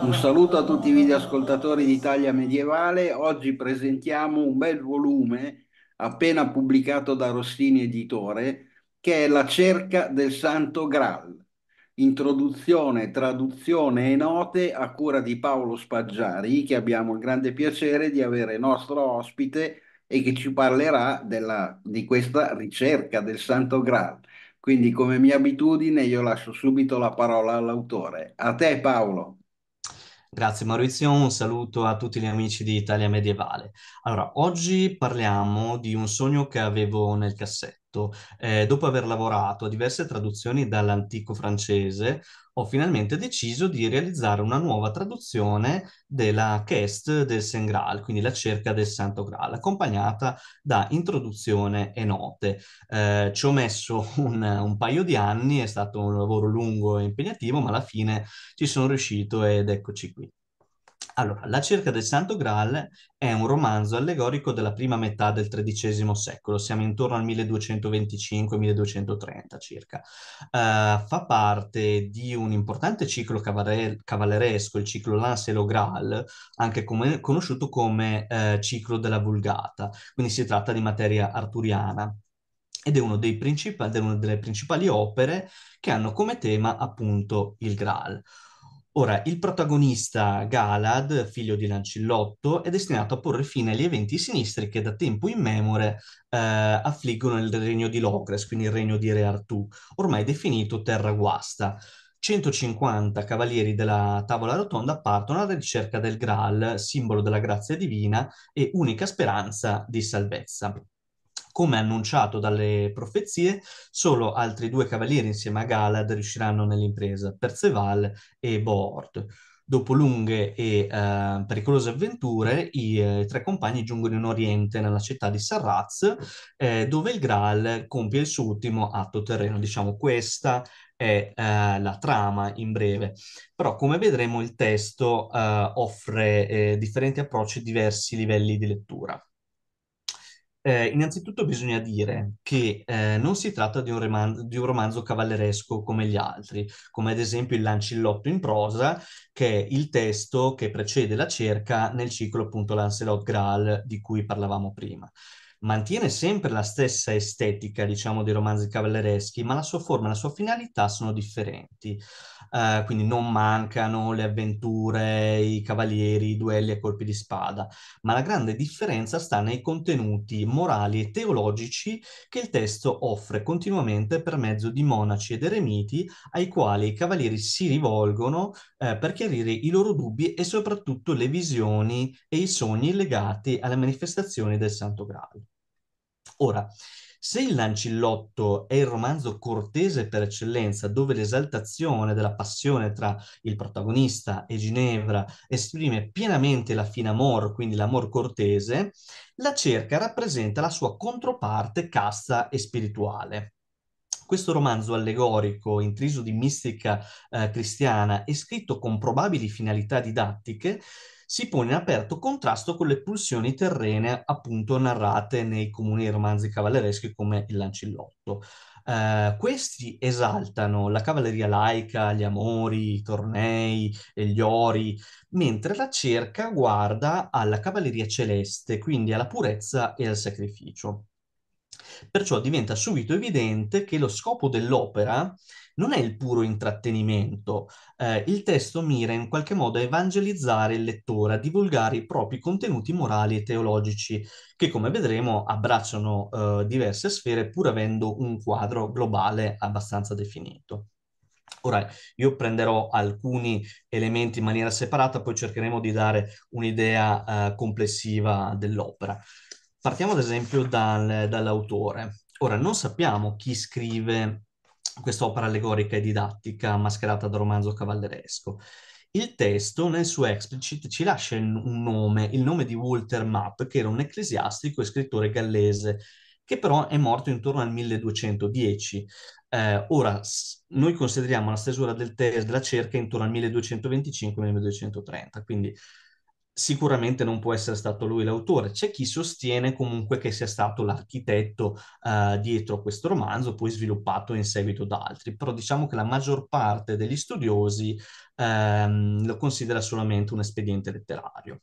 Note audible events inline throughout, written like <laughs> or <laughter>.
Un saluto a tutti i videoascoltatori d'Italia medievale. Oggi presentiamo un bel volume appena pubblicato da Rossini Editore che è La cerca del Santo Graal introduzione, traduzione e note a cura di Paolo Spaggiari, che abbiamo il grande piacere di avere nostro ospite e che ci parlerà della, di questa ricerca del Santo Graal. Quindi, come mia abitudine, io lascio subito la parola all'autore. A te, Paolo. Grazie Maurizio, un saluto a tutti gli amici di Italia Medievale. Allora, oggi parliamo di un sogno che avevo nel cassetto letto, eh, dopo aver lavorato a diverse traduzioni dall'antico francese, ho finalmente deciso di realizzare una nuova traduzione della Quest del Saint Graal, quindi la cerca del Santo Graal, accompagnata da introduzione e note. Eh, ci ho messo un, un, paio di anni, è stato un lavoro lungo e impegnativo, ma alla fine ci sono riuscito ed eccoci qui. Allora, La cerca del Santo Graal è un romanzo allegorico della prima metà del XIII secolo, siamo intorno al 1225-1230 circa. Uh, fa parte di un importante ciclo cavare- cavalleresco, il ciclo Lancelo Graal, anche come, conosciuto come uh, ciclo della Vulgata, quindi si tratta di materia arturiana ed è, uno princip- è una delle principali opere che hanno come tema appunto il Graal. Ora, il protagonista Galad, figlio di Lancillotto, è destinato a porre fine agli eventi sinistri che da tempo immemore eh, affliggono il regno di Logres, quindi il regno di Re Artù, ormai definito Terra Guasta. 150 cavalieri della tavola rotonda partono alla ricerca del Graal, simbolo della grazia divina e unica speranza di salvezza. Come annunciato dalle profezie, solo altri due cavalieri insieme a Galad riusciranno nell'impresa, Perceval e Boort. Dopo lunghe e eh, pericolose avventure, i eh, tre compagni giungono in Oriente, nella città di Sarraz, eh, dove il Graal compie il suo ultimo atto terreno. Diciamo, questa è eh, la trama in breve. Però, come vedremo, il testo eh, offre eh, differenti approcci e diversi livelli di lettura. Eh, innanzitutto bisogna dire che eh, non si tratta di un, reman- di un, romanzo cavalleresco come gli altri, come ad esempio il Lancillotto in prosa, che è il testo che precede la cerca nel ciclo appunto Lancelot Graal di cui parlavamo prima mantiene sempre la stessa estetica, diciamo, dei romanzi cavallereschi, ma la sua forma e la sua finalità sono differenti. Uh, quindi non mancano le avventure, i cavalieri, i duelli a colpi di spada, ma la grande differenza sta nei contenuti morali e teologici che il testo offre continuamente per mezzo di monaci ed eremiti ai quali i cavalieri si rivolgono eh, per chiarire i loro dubbi e soprattutto le visioni e i sogni legati alle manifestazioni del Santo Graal. Ora, se il Lancillotto è il romanzo cortese per eccellenza, dove l'esaltazione della passione tra il protagonista e Ginevra esprime pienamente la fine amor, quindi l'amor cortese, la cerca rappresenta la sua controparte casta e spirituale. Questo romanzo allegorico, intriso di mistica eh, cristiana e scritto con probabili finalità didattiche, si pone in aperto contrasto con le pulsioni terrene appunto narrate nei comuni romanzi cavallereschi come il Lancillotto. Uh, questi esaltano la cavalleria laica, gli amori, i tornei e gli ori, mentre la cerca guarda alla cavalleria celeste, quindi alla purezza e al sacrificio. Perciò diventa subito evidente che lo scopo dell'opera non è il puro intrattenimento. Eh, il testo mira in qualche modo a evangelizzare il lettore, a divulgare i propri contenuti morali e teologici, che come vedremo abbracciano eh, diverse sfere pur avendo un quadro globale abbastanza definito. Ora, io prenderò alcuni elementi in maniera separata, poi cercheremo di dare un'idea eh, complessiva dell'opera. Partiamo ad esempio dal, dall'autore. Ora, non sappiamo chi scrive quest'opera allegorica e didattica mascherata da romanzo cavalleresco. Il testo, nel suo explicit, ci lascia un nome, il nome di Walter Mapp, che era un ecclesiastico e scrittore gallese, che però è morto intorno al 1210. Eh, ora, noi consideriamo la stesura del test della cerca intorno al 1225-1230, quindi sicuramente non può essere stato lui l'autore. C'è chi sostiene comunque che sia stato l'architetto eh, dietro a questo romanzo, poi sviluppato in seguito da altri, però diciamo che la maggior parte degli studiosi ehm, lo considera solamente un espediente letterario.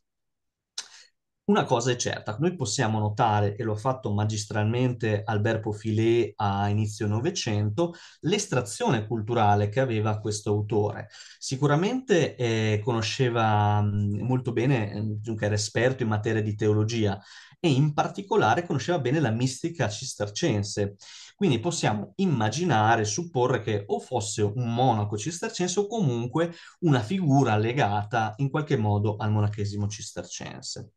Una cosa è certa, noi possiamo notare, e lo ha fatto magistralmente Alberto Filet a inizio Novecento, l'estrazione culturale che aveva questo autore. Sicuramente eh, conosceva mm, molto bene, mm, dunque era esperto in materia di teologia, e in particolare conosceva bene la mistica cistercense. Quindi possiamo immaginare, supporre che o fosse un monaco cistercense o comunque una figura legata in qualche modo al monachesimo cistercense.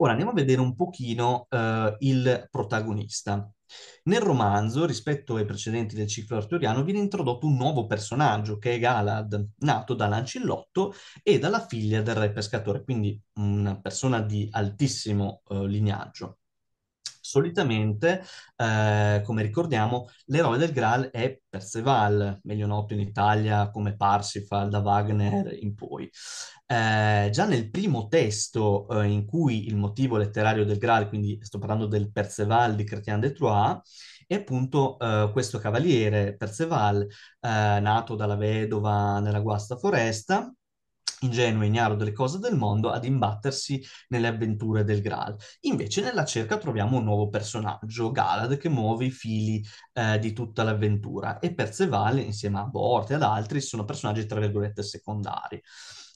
Ora andiamo a vedere un pochino eh, il protagonista. Nel romanzo, rispetto ai precedenti del ciclo arturiano, viene introdotto un nuovo personaggio che è Galad, nato da Lancillotto e dalla figlia del re pescatore, quindi una persona di altissimo eh, lignaggio. Solitamente, eh, come ricordiamo, l'eroe del Graal è Perceval, meglio noto in Italia come Parsifal da Wagner in poi. Eh, già nel primo testo eh, in cui il motivo letterario del Graal, quindi sto parlando del Perceval di Chrétien de Troyes, e appunto eh, questo cavaliere Perceval, eh, nato dalla vedova nella guasta foresta, ingenuo e ignaro delle cose del mondo ad imbattersi nelle avventure del Graal. Invece nella cerca troviamo un nuovo personaggio, Galad, che muove i fili eh, di tutta l'avventura e Perceval, insieme a Borte e ad altri, sono personaggi tra virgolette secondari.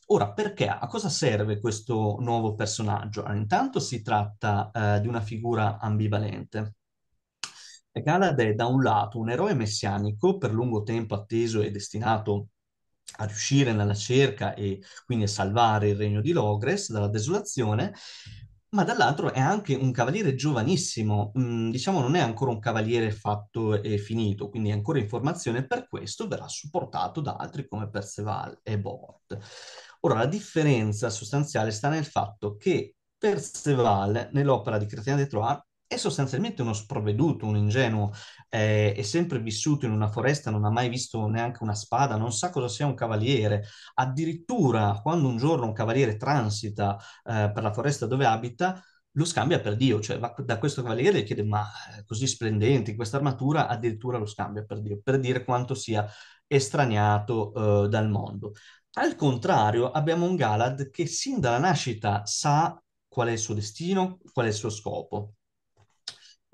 Ora, perché? A cosa serve questo nuovo personaggio? Allora, intanto si tratta eh, di una figura ambivalente. Galad è da un lato un eroe messianico per lungo tempo atteso e destinato a a riuscire nella cerca e quindi a salvare il regno di Logres dalla desolazione, ma dall'altro è anche un cavaliere giovanissimo, mh, mm, diciamo non è ancora un cavaliere fatto e finito, quindi è ancora in formazione, per questo verrà supportato da altri come Perceval e Bort. Ora, la differenza sostanziale sta nel fatto che Perceval, nell'opera di Chrétien de Troyes, è sostanzialmente uno sprovveduto, un ingenuo, eh, è sempre vissuto in una foresta, non ha mai visto neanche una spada, non sa cosa sia un cavaliere. Addirittura quando un giorno un cavaliere transita eh, per la foresta dove abita, lo scambia per Dio, cioè va da questo cavaliere e chiede ma eh, così splendente, in questa armatura addirittura lo scambia per Dio, per dire quanto sia estraniato eh, dal mondo. Al contrario, abbiamo un Galad che sin dalla nascita sa qual è il suo destino, qual è il suo scopo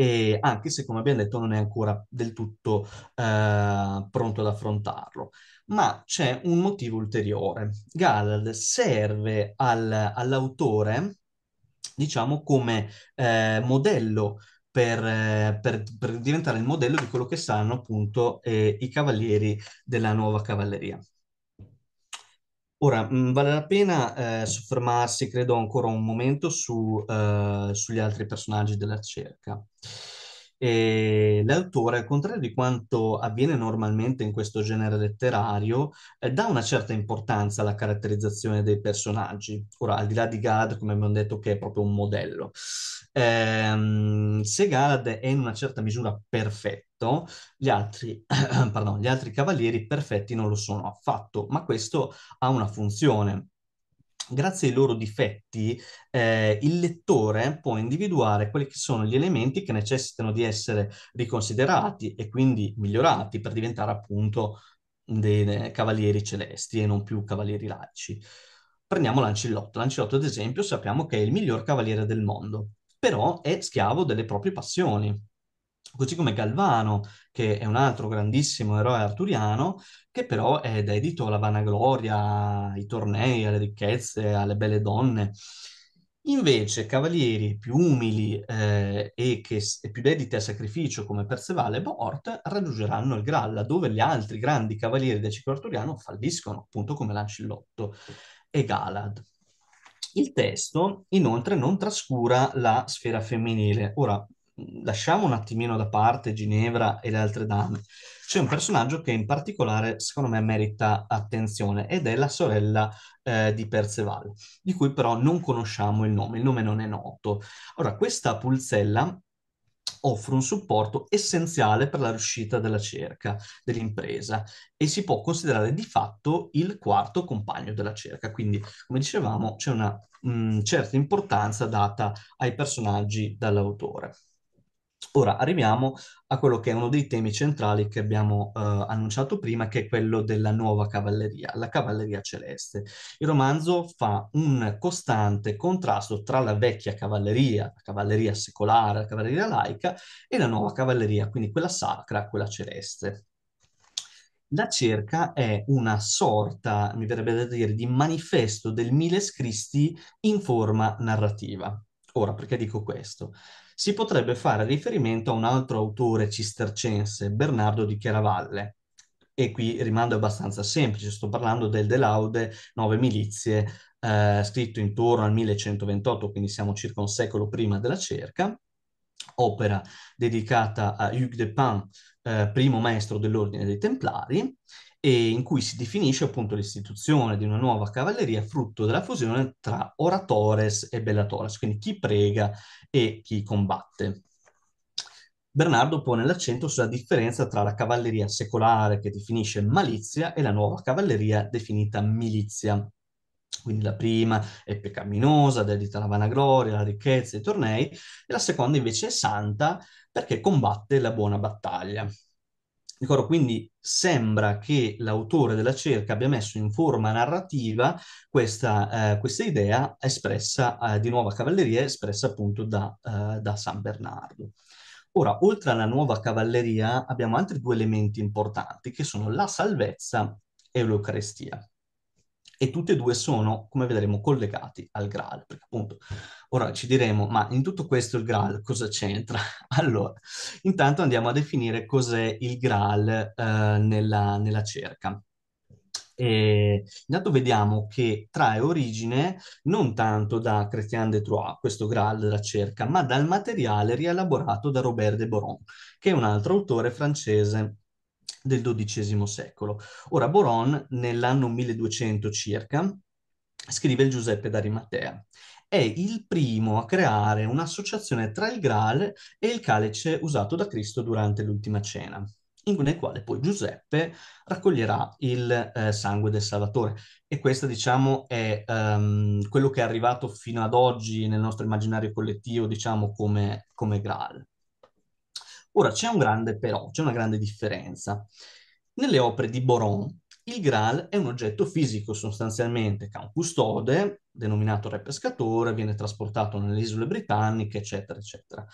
e anche se come abbiamo detto non è ancora del tutto eh, pronto ad affrontarlo. Ma c'è un motivo ulteriore. Galad serve al, all'autore, diciamo, come eh, modello per, eh, per, per, diventare il modello di quello che sanno appunto eh, i cavalieri della nuova cavalleria. Ora, mhmm, vale la pena eh, soffermarsi, credo, ancora un momento su, eh, sugli altri personaggi della ricerca. E l'autore, al contrario di quanto avviene normalmente in questo genere letterario, eh, dà una certa importanza alla caratterizzazione dei personaggi. Ora, al di là di Galad, come abbiamo detto, che è proprio un modello. Ehm, se Galad è in una certa misura perfetto, gli altri, <clears throat> pardon, gli altri cavalieri perfetti non lo sono affatto, ma questo ha una funzione grazie ai loro difetti, eh, il lettore può individuare quelli che sono gli elementi che necessitano di essere riconsiderati e quindi migliorati per diventare appunto dei, dei cavalieri celesti e non più cavalieri laici. Prendiamo Lancillotto. Lancillotto, ad esempio, sappiamo che è il miglior cavaliere del mondo, però è schiavo delle proprie passioni. Così come Galvano, che è un altro grandissimo eroe arturiano, che però è dedito alla vanagloria, ai tornei, alle ricchezze, alle belle donne. Invece cavalieri più umili eh, e, che, e più dediti al sacrificio come Perceval e Boort raggiungeranno il Graal, dove gli altri grandi cavalieri del ciclo arturiano falliscono, appunto come Lancillotto e Galad. Il testo inoltre non trascura la sfera femminile. Ora, lasciamo un attimino da parte Ginevra e le altre dame, c'è un personaggio che in particolare secondo me merita attenzione ed è la sorella eh, di Perceval, di cui però non conosciamo il nome, il nome non è noto. Ora, questa pulzella offre un supporto essenziale per la riuscita della cerca, dell'impresa e si può considerare di fatto il quarto compagno della cerca. Quindi, come dicevamo, c'è una mh, mm, certa importanza data ai personaggi dall'autore. Ora arriviamo a quello che è uno dei temi centrali che abbiamo eh, annunciato prima, che è quello della nuova cavalleria, la cavalleria celeste. Il romanzo fa un costante contrasto tra la vecchia cavalleria, la cavalleria secolare, la cavalleria laica, e la nuova cavalleria, quindi quella sacra, quella celeste. La cerca è una sorta, mi verrebbe da dire, di manifesto del Miles Christi in forma narrativa. Ora, perché dico questo? si potrebbe fare riferimento a un altro autore cistercense, Bernardo di Chiaravalle. E qui rimando abbastanza semplice, sto parlando del De Laude, Nove Milizie, eh, scritto intorno al 1128, quindi siamo circa un secolo prima della cerca, opera dedicata a Hugues de Pin, eh, primo maestro dell'ordine dei Templari, e in cui si definisce appunto l'istituzione di una nuova cavalleria frutto della fusione tra oratores e bellatores, quindi chi prega e chi combatte. Bernardo pone l'accento sulla differenza tra la cavalleria secolare che definisce malizia e la nuova cavalleria definita milizia. Quindi la prima è peccaminosa, dedita alla vanagloria, alla ricchezza, ai tornei, e la seconda invece è santa perché combatte la buona battaglia. Ricordo quindi sembra che l'autore della cerca abbia messo in forma narrativa questa, eh, questa idea espressa eh, di nuova cavalleria, espressa appunto da, eh, da San Bernardo. Ora, oltre alla nuova cavalleria abbiamo altri due elementi importanti che sono la salvezza e l'Eucarestia e tutti e due sono, come vedremo, collegati al Graal, perché appunto ora ci diremo, ma in tutto questo il Graal cosa c'entra? <laughs> Allora, intanto andiamo a definire cos'è il Graal eh, nella, nella cerca. E intanto vediamo che trae origine non tanto da Christian de Troyes, questo Graal della cerca, ma dal materiale rielaborato da Robert de Boron, che è un altro autore francese del XII secolo. Ora Boron, nell'anno 1200 circa, scrive il Giuseppe d'Arimatea. È il primo a creare un'associazione tra il Graal e il calice usato da Cristo durante l'ultima cena, nel quale poi Giuseppe raccoglierà il eh, sangue del Salvatore. E questo, diciamo, è um, quello che è arrivato fino ad oggi nel nostro immaginario collettivo, diciamo, come, come Graal. Ora c'è un grande però, c'è una grande differenza. Nelle opere di Boron, il Graal è un oggetto fisico sostanzialmente, che ha un custode, denominato re pescatore, viene trasportato nelle isole britanniche, eccetera, eccetera.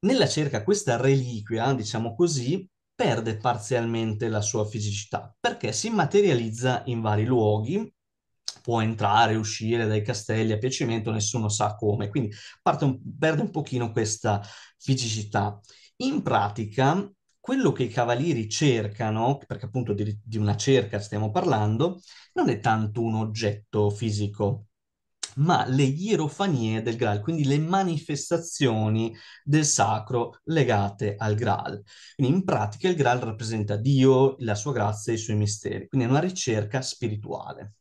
Nella cerca questa reliquia, diciamo così, perde parzialmente la sua fisicità, perché si materializza in vari luoghi, può entrare e uscire dai castelli a piacimento, nessuno sa come, quindi un, perde un pochino questa fisicità. In pratica, quello che i cavalieri cercano, perché appunto di, di una cerca stiamo parlando, non è tanto un oggetto fisico, ma le ierofanie del Graal, quindi le manifestazioni del sacro legate al Graal. Quindi in pratica il Graal rappresenta Dio, la sua grazia e i suoi misteri, quindi è una ricerca spirituale.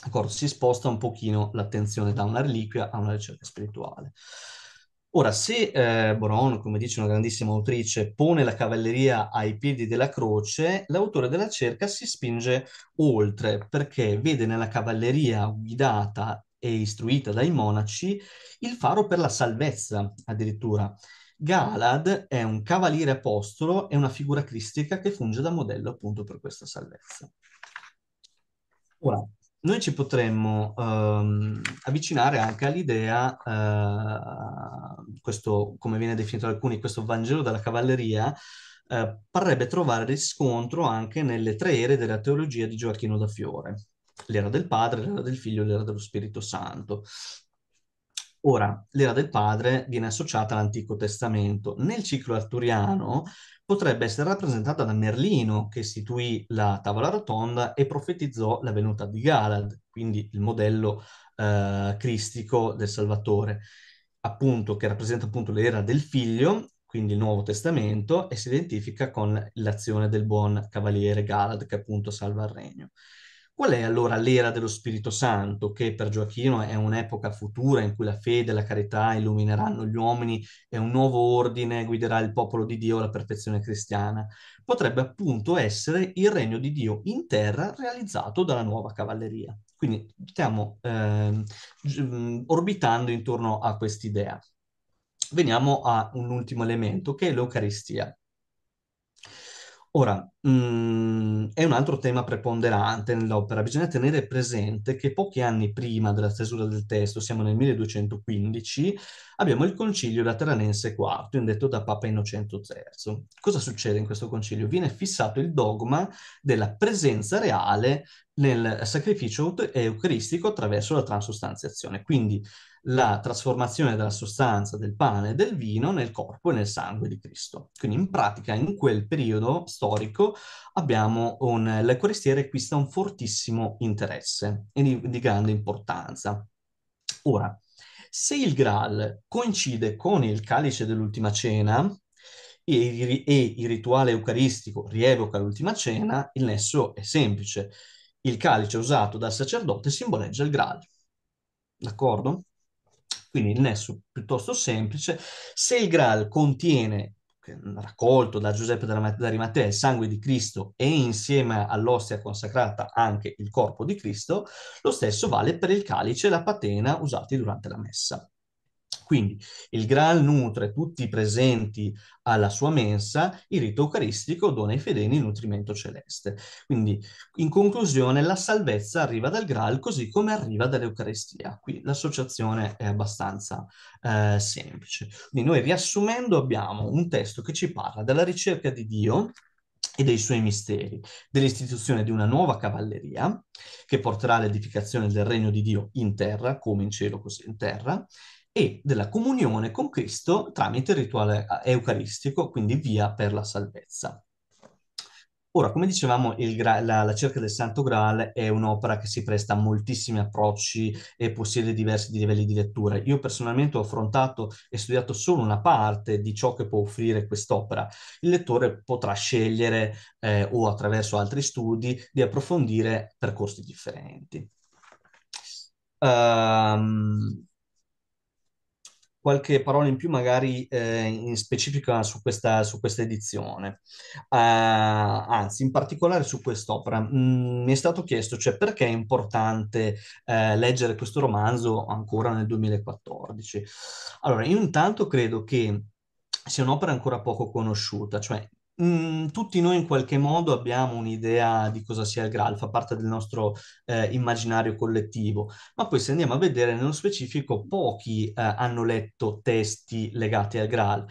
D'accordo? Si sposta un pochino l'attenzione da una reliquia a una ricerca spirituale. Ora, se eh, Boron, come dice una grandissima autrice, pone la cavalleria ai piedi della croce, l'autore della cerca si spinge oltre perché vede nella cavalleria guidata e istruita dai monaci il faro per la salvezza, addirittura. Galad è un cavaliere apostolo e una figura cristica che funge da modello appunto per questa salvezza. Ora, noi ci potremmo ehm, avvicinare anche all'idea, eh, questo, come viene definito da alcuni, questo Vangelo della Cavalleria, eh, parrebbe trovare riscontro anche nelle tre ere della teologia di Gioacchino da Fiore, l'era del Padre, l'era del Figlio e l'era dello Spirito Santo. Ora, l'era del padre viene associata all'Antico Testamento. Nel ciclo arturiano potrebbe essere rappresentata da Merlino, che istituì la tavola rotonda e profetizzò la venuta di Galad, quindi il modello eh, cristico del Salvatore, appunto, che rappresenta appunto l'era del figlio, quindi il Nuovo Testamento, e si identifica con l'azione del buon cavaliere Galad, che appunto salva il regno. Qual è allora l'era dello Spirito Santo, che per Gioacchino è un'epoca futura in cui la fede e la carità illumineranno gli uomini e un nuovo ordine guiderà il popolo di Dio alla perfezione cristiana? Potrebbe appunto essere il regno di Dio in terra realizzato dalla nuova cavalleria. Quindi stiamo eh, orbitando intorno a quest'idea. Veniamo a un ultimo elemento che è l'Eucaristia. Ora, mh, mm, è un altro tema preponderante nell'opera. Bisogna tenere presente che pochi anni prima della stesura del testo, siamo nel 1215, abbiamo il concilio lateranense IV, indetto da Papa Innocento III. Cosa succede in questo concilio? Viene fissato il dogma della presenza reale nel sacrificio eucaristico attraverso la transostanziazione, quindi la trasformazione della sostanza del pane e del vino nel corpo e nel sangue di Cristo. Quindi in pratica in quel periodo storico abbiamo un, l'Eucaristia requista un fortissimo interesse e di, di grande importanza. Ora, se il Graal coincide con il calice dell'ultima cena e, e il rituale eucaristico rievoca l'ultima cena, il nesso è semplice. Il calice usato dal sacerdote simboleggia il Graal. D'accordo? Quindi il nesso piuttosto semplice. Se il Graal contiene raccolto da Giuseppe da Rimatteo il sangue di Cristo e insieme all'ostia consacrata anche il corpo di Cristo, lo stesso vale per il calice e la patena usati durante la messa. Quindi il Graal nutre tutti i presenti alla sua mensa, il rito eucaristico dona ai fedeli il nutrimento celeste. Quindi, in conclusione, la salvezza arriva dal Graal così come arriva dall'Eucaristia. Qui l'associazione è abbastanza eh, semplice. Quindi noi riassumendo abbiamo un testo che ci parla della ricerca di Dio, e dei suoi misteri, dell'istituzione di una nuova cavalleria che porterà all'edificazione del regno di Dio in terra, come in cielo così in terra, e della comunione con Cristo tramite il rituale eh, eucaristico, quindi via per la salvezza. Ora, come dicevamo, gra- la, la, cerca del Santo Graal è un'opera che si presta a moltissimi approcci e possiede diversi livelli di lettura. Io personalmente ho affrontato e studiato solo una parte di ciò che può offrire quest'opera. Il lettore potrà scegliere, eh, o attraverso altri studi, di approfondire percorsi differenti. Um, qualche parola in più magari eh, in specifica su questa, su questa edizione, uh, anzi in particolare su quest'opera. Mm, mi è stato chiesto cioè, perché è importante eh, leggere questo romanzo ancora nel 2014. Allora, io intanto credo che sia un'opera ancora poco conosciuta, cioè Mm, tutti noi in qualche modo abbiamo un'idea di cosa sia il Graal, fa parte del nostro eh, immaginario collettivo, ma poi se andiamo a vedere nello specifico pochi eh, hanno letto testi legati al Graal.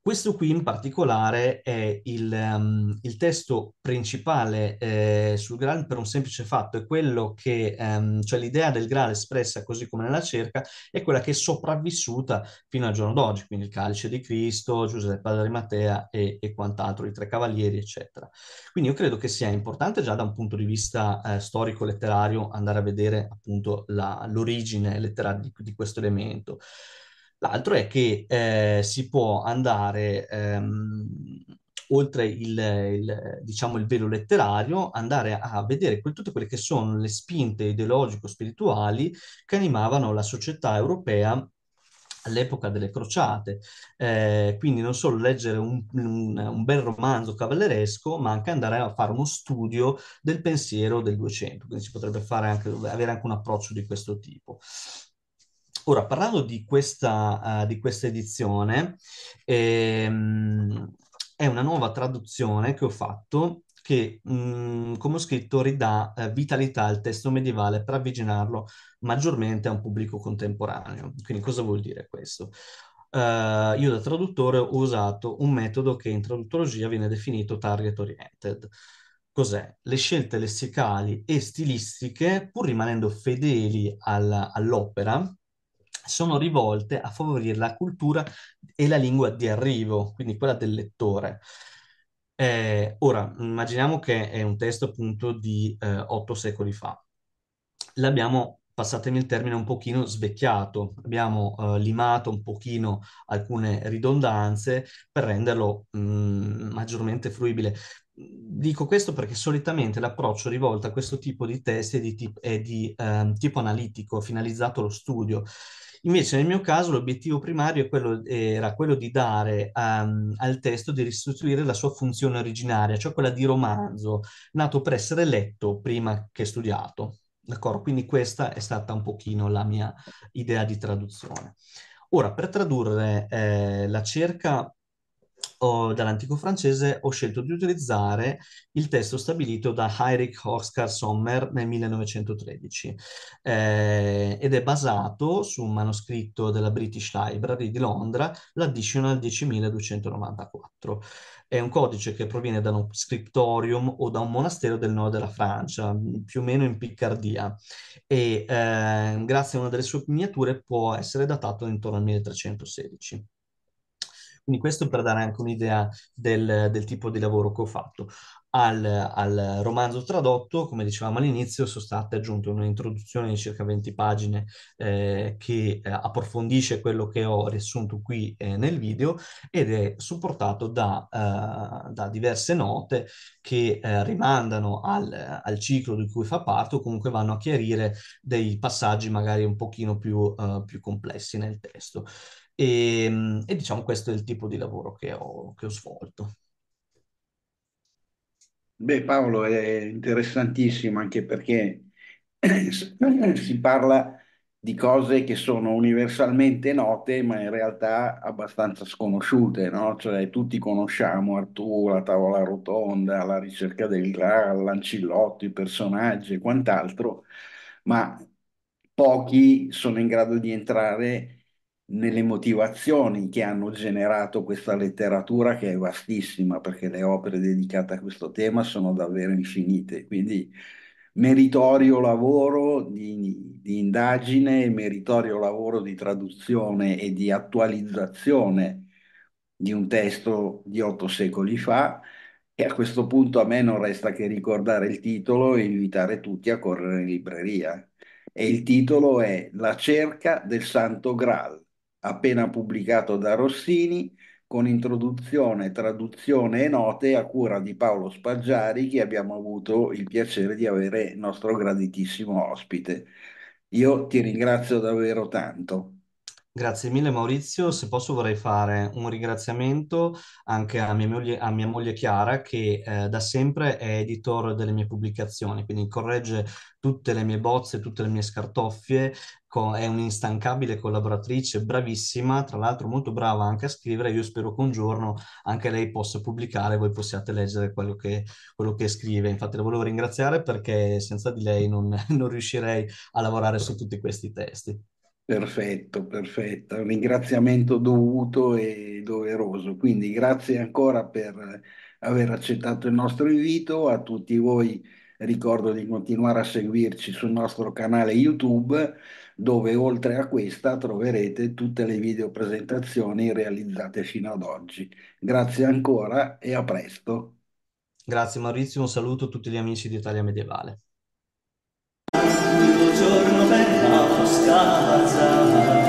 Questo qui in particolare è il, um, il testo principale eh, sul Graal per un semplice fatto, è quello che, um, cioè l'idea del Graal espressa così come nella cerca, è quella che è sopravvissuta fino al giorno d'oggi, quindi il calice di Cristo, Giuseppe Padre e, e quant'altro, i tre cavalieri, eccetera. Quindi io credo che sia importante già da un punto di vista eh, storico-letterario andare a vedere appunto la, l'origine letteraria di, di questo elemento. L'altro è che eh, si può andare ehm, oltre il, il, diciamo, il, velo letterario, andare a vedere que- tutte quelle che sono le spinte ideologico-spirituali che animavano la società europea all'epoca delle crociate. Eh, quindi non solo leggere un, un, un, bel romanzo cavalleresco, ma anche andare a fare uno studio del pensiero del 200. Quindi si potrebbe anche, avere anche un approccio di questo tipo. Ora, parlando di questa, uh, di questa edizione, ehm, è una nuova traduzione che ho fatto che, mh, mm, come ho scritto, ridà eh, vitalità al testo medievale per avvicinarlo maggiormente a un pubblico contemporaneo. Quindi cosa vuol dire questo? Uh, io da traduttore ho usato un metodo che in traduttologia viene definito target oriented. Cos'è? Le scelte lessicali e stilistiche, pur rimanendo fedeli al, all'opera, sono rivolte a favorire la cultura e la lingua di arrivo, quindi quella del lettore. Eh, ora, immaginiamo che è un testo appunto di eh, otto secoli fa. L'abbiamo, passatemi il termine, un pochino svecchiato, abbiamo eh, limato un pochino alcune ridondanze per renderlo mh, mm, maggiormente fruibile. Dico questo perché solitamente l'approccio rivolto a questo tipo di testi è di, tip- è di ehm, tipo analitico, finalizzato allo studio. Invece nel mio caso l'obiettivo primario quello, era quello di dare um, al testo di restituire la sua funzione originaria, cioè quella di romanzo, nato per essere letto prima che studiato. D'accordo? Quindi questa è stata un pochino la mia idea di traduzione. Ora, per tradurre eh, la cerca dall'antico francese, ho scelto di utilizzare il testo stabilito da Heinrich Oskar Sommer nel 1913 eh, ed è basato su un manoscritto della British Library di Londra, l'Additional 10294. È un codice che proviene da uno scriptorium o da un monastero del nord della Francia, più o meno in Piccardia, e eh, grazie a una delle sue miniature può essere datato intorno al 1316. Quindi questo per dare anche un'idea del, del tipo di lavoro che ho fatto. Al, al, romanzo tradotto, come dicevamo all'inizio, sono state aggiunte un'introduzione di circa 20 pagine eh, che eh, approfondisce quello che ho riassunto qui eh, nel video ed è supportato da, eh, da diverse note che eh, rimandano al, al, ciclo di cui fa parte o comunque vanno a chiarire dei passaggi magari un pochino più, eh, più complessi nel testo. E, ehm, e, diciamo questo è il tipo di lavoro che ho, che ho svolto. Beh Paolo è interessantissimo anche perché <clears throat> si parla di cose che sono universalmente note, ma in realtà abbastanza sconosciute, no? Cioè, tutti conosciamo Arturo, la tavola rotonda, la ricerca del Graal, Lancillotto, i personaggi e quant'altro, ma pochi sono in grado di entrare nelle motivazioni che hanno generato questa letteratura che è vastissima, perché le opere dedicate a questo tema sono davvero infinite. Quindi meritorio lavoro di, di indagine, meritorio lavoro di traduzione e di attualizzazione di un testo di otto secoli fa. E a questo punto a me non resta che ricordare il titolo e invitare tutti a correre in libreria. E il titolo è La cerca del Santo Graal appena pubblicato da Rossini, con introduzione, traduzione e note a cura di Paolo Spaggiari, che abbiamo avuto il piacere di avere nostro graditissimo ospite. Io ti ringrazio davvero tanto. Grazie mille Maurizio, se posso vorrei fare un ringraziamento anche a mia moglie, a mia moglie Chiara che eh, da sempre è editor delle mie pubblicazioni, quindi corregge tutte le mie bozze, tutte le mie scartoffie co- è un'instancabile collaboratrice, bravissima, tra l'altro molto brava anche a scrivere. Io spero che un giorno anche lei possa pubblicare e voi possiate leggere quello che, quello che, scrive. Infatti la volevo ringraziare perché senza di lei non, <laughs> non riuscirei a lavorare su tutti questi testi. Perfetto, perfetto. Un ringraziamento dovuto e doveroso. Quindi grazie ancora per aver accettato il nostro invito. A tutti voi ricordo di continuare a seguirci sul nostro canale YouTube dove oltre a questa troverete tutte le video presentazioni realizzate fino ad oggi. Grazie ancora e a presto. Grazie Maurizio, un saluto a tutti gli amici di Italia Medievale. Buongiorno